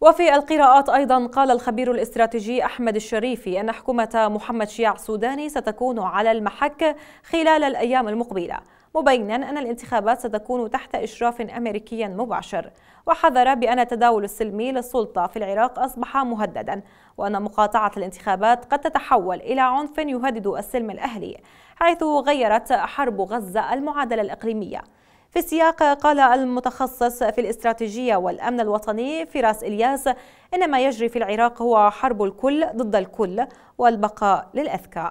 وفي القراءات أيضا قال الخبير الاستراتيجي أحمد الشريفي أن حكومة محمد شيع السوداني ستكون على المحك خلال الأيام المقبلة مبينا أن الانتخابات ستكون تحت إشراف أمريكي مباشر وحذر بأن تداول السلمي للسلطة في العراق أصبح مهددا وأن مقاطعة الانتخابات قد تتحول إلى عنف يهدد السلم الأهلي حيث غيرت حرب غزة المعادلة الإقليمية في السياق قال المتخصص في الاستراتيجية والأمن الوطني فراس إلياس إن ما يجري في العراق هو حرب الكل ضد الكل والبقاء للأذكى